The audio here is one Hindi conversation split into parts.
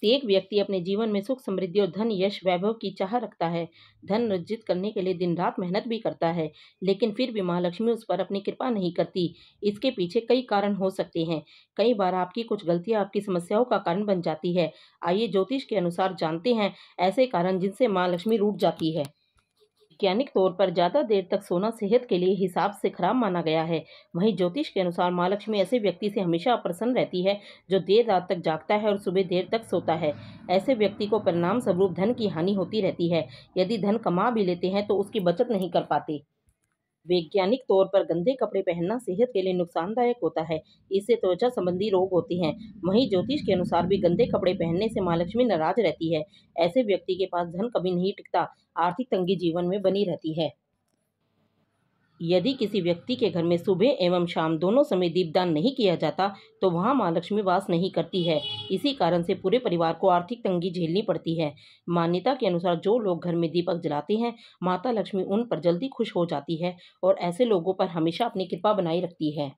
प्रत्येक व्यक्ति अपने जीवन में सुख समृद्धि और धन यश वैभव की चाह रखता है धन अर्जित करने के लिए दिन रात मेहनत भी करता है लेकिन फिर भी महालक्ष्मी उस पर अपनी कृपा नहीं करती इसके पीछे कई कारण हो सकते हैं कई बार आपकी कुछ गलतियां आपकी समस्याओं का कारण बन जाती है आइए ज्योतिष के अनुसार जानते हैं ऐसे कारण जिनसे माँ लक्ष्मी रूट जाती है वैज्ञानिक तौर पर ज़्यादा देर तक सोना सेहत के लिए हिसाब से खराब माना गया है वहीं ज्योतिष के अनुसार माँ लक्ष्मी ऐसे व्यक्ति से हमेशा अप्रसन्न रहती है जो देर रात तक जागता है और सुबह देर तक सोता है ऐसे व्यक्ति को परिणाम स्वरूप धन की हानि होती रहती है यदि धन कमा भी लेते हैं तो उसकी बचत नहीं कर पाते वैज्ञानिक तौर पर गंदे कपड़े पहनना सेहत के लिए नुकसानदायक होता है इससे त्वचा संबंधी रोग होते हैं वहीं ज्योतिष के अनुसार भी गंदे कपड़े पहनने से माँ लक्ष्मी नाराज रहती है ऐसे व्यक्ति के पास धन कभी नहीं टिकता आर्थिक तंगी जीवन में बनी रहती है यदि किसी व्यक्ति के घर में सुबह एवं शाम दोनों समय दीपदान नहीं किया जाता तो वहाँ माँ लक्ष्मी वास नहीं करती है इसी कारण से पूरे परिवार को आर्थिक तंगी झेलनी पड़ती है मान्यता के अनुसार जो लोग घर में दीपक जलाते हैं माता लक्ष्मी उन पर जल्दी खुश हो जाती है और ऐसे लोगों पर हमेशा अपनी कृपा बनाए रखती है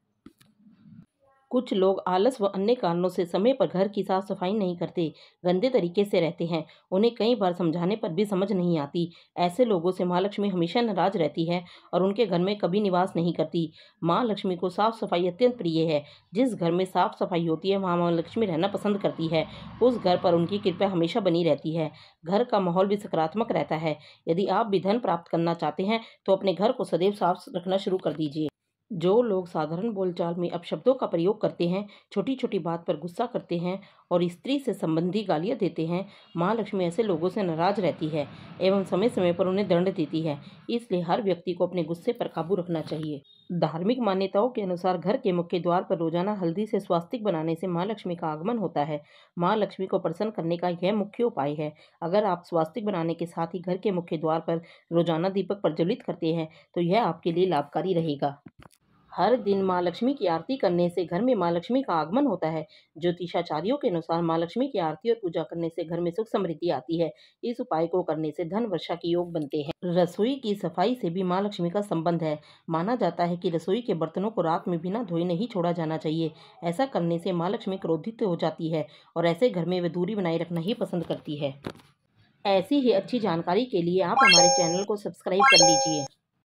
कुछ लोग आलस व अन्य कारणों से समय पर घर की साफ सफाई नहीं करते गंदे तरीके से रहते हैं उन्हें कई बार समझाने पर भी समझ नहीं आती ऐसे लोगों से माँ लक्ष्मी हमेशा नाराज रहती है और उनके घर में कभी निवास नहीं करती माँ लक्ष्मी को साफ सफाई अत्यंत प्रिय है जिस घर में साफ सफाई होती है वहाँ माँ लक्ष्मी रहना पसंद करती है उस घर पर उनकी कृपा हमेशा बनी रहती है घर का माहौल भी सकारात्मक रहता है यदि आप भी धन प्राप्त करना चाहते हैं तो अपने घर को सदैव साफ रखना शुरू कर दीजिए जो लोग साधारण बोलचाल में अपशब्दों का प्रयोग करते हैं छोटी छोटी बात पर गुस्सा करते हैं और स्त्री से संबंधी गालियाँ देते हैं माँ लक्ष्मी ऐसे लोगों से नाराज रहती है एवं समय समय पर उन्हें दंड देती है इसलिए हर व्यक्ति को अपने गुस्से पर काबू रखना चाहिए धार्मिक मान्यताओं के अनुसार घर के मुख्य द्वार पर रोजाना हल्दी से स्वास्तिक बनाने से माँ लक्ष्मी का आगमन होता है माँ लक्ष्मी को प्रसन्न करने का यह मुख्य उपाय है अगर आप स्वास्तिक बनाने के साथ ही घर के मुख्य द्वार पर रोजाना दीपक प्रज्वलित करते हैं तो यह आपके लिए लाभकारी रहेगा हर दिन माँ लक्ष्मी की आरती करने से घर में माँ लक्ष्मी का आगमन होता है ज्योतिषाचार्यों के अनुसार माँ लक्ष्मी की आरती और पूजा करने से घर में सुख समृद्धि आती है इस उपाय को करने से धन वर्षा के योग बनते हैं रसोई की सफाई से भी माँ लक्ष्मी का संबंध है माना जाता है कि रसोई के बर्तनों को रात में बिना धोए नहीं छोड़ा जाना चाहिए ऐसा करने से माँ लक्ष्मी क्रोधित हो जाती है और ऐसे घर में वे दूरी बनाए रखना ही पसंद करती है ऐसी ही अच्छी जानकारी के लिए आप हमारे चैनल को सब्सक्राइब कर लीजिए